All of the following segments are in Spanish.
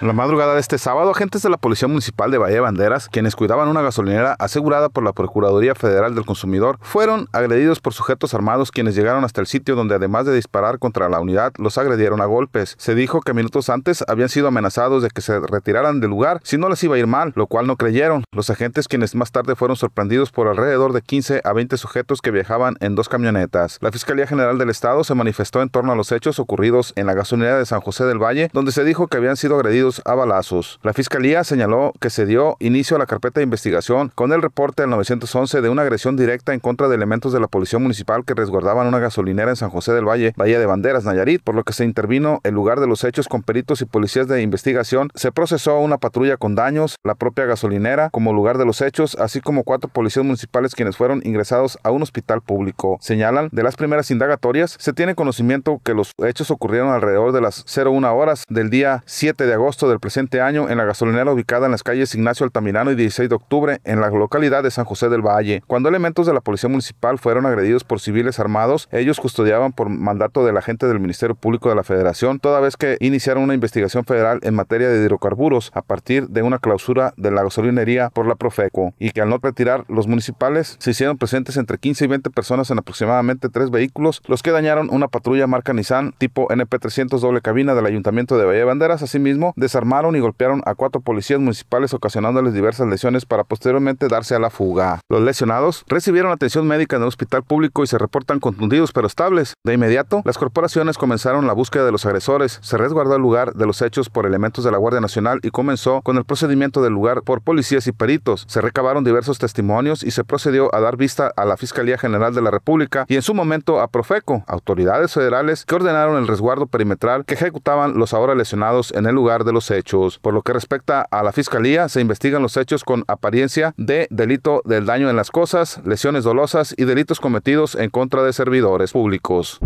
La madrugada de este sábado, agentes de la Policía Municipal de Valle Banderas, quienes cuidaban una gasolinera asegurada por la Procuraduría Federal del Consumidor, fueron agredidos por sujetos armados quienes llegaron hasta el sitio donde además de disparar contra la unidad, los agredieron a golpes. Se dijo que minutos antes habían sido amenazados de que se retiraran del lugar si no les iba a ir mal, lo cual no creyeron. Los agentes quienes más tarde fueron sorprendidos por alrededor de 15 a 20 sujetos que viajaban en dos camionetas. La Fiscalía General del Estado se manifestó en torno a los hechos ocurridos en la gasolinera de San José del Valle, donde se dijo que habían sido agredidos a balazos. La fiscalía señaló que se dio inicio a la carpeta de investigación con el reporte del 911 de una agresión directa en contra de elementos de la policía municipal que resguardaban una gasolinera en San José del Valle, Bahía de Banderas, Nayarit, por lo que se intervino el lugar de los hechos con peritos y policías de investigación. Se procesó una patrulla con daños, la propia gasolinera como lugar de los hechos, así como cuatro policías municipales quienes fueron ingresados a un hospital público. Señalan, de las primeras indagatorias, se tiene conocimiento que los hechos ocurrieron alrededor de las 01 horas del día 7 de agosto del presente año en la gasolinera ubicada en las calles Ignacio Altamirano y 16 de octubre en la localidad de San José del Valle. Cuando elementos de la Policía Municipal fueron agredidos por civiles armados, ellos custodiaban por mandato de la agente del Ministerio Público de la Federación, toda vez que iniciaron una investigación federal en materia de hidrocarburos a partir de una clausura de la gasolinería por la Profeco y que al no retirar los municipales se hicieron presentes entre 15 y 20 personas en aproximadamente tres vehículos, los que dañaron una patrulla marca Nissan tipo NP300 doble cabina del Ayuntamiento de valle Banderas, asimismo de desarmaron y golpearon a cuatro policías municipales ocasionándoles diversas lesiones para posteriormente darse a la fuga. Los lesionados recibieron atención médica en el hospital público y se reportan contundidos pero estables. De inmediato, las corporaciones comenzaron la búsqueda de los agresores, se resguardó el lugar de los hechos por elementos de la Guardia Nacional y comenzó con el procedimiento del lugar por policías y peritos. Se recabaron diversos testimonios y se procedió a dar vista a la Fiscalía General de la República y en su momento a Profeco, autoridades federales que ordenaron el resguardo perimetral que ejecutaban los ahora lesionados en el lugar de los hechos. Por lo que respecta a la fiscalía, se investigan los hechos con apariencia de delito del daño en las cosas, lesiones dolosas y delitos cometidos en contra de servidores públicos.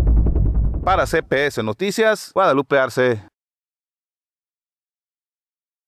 Para CPS Noticias, Guadalupe Arce.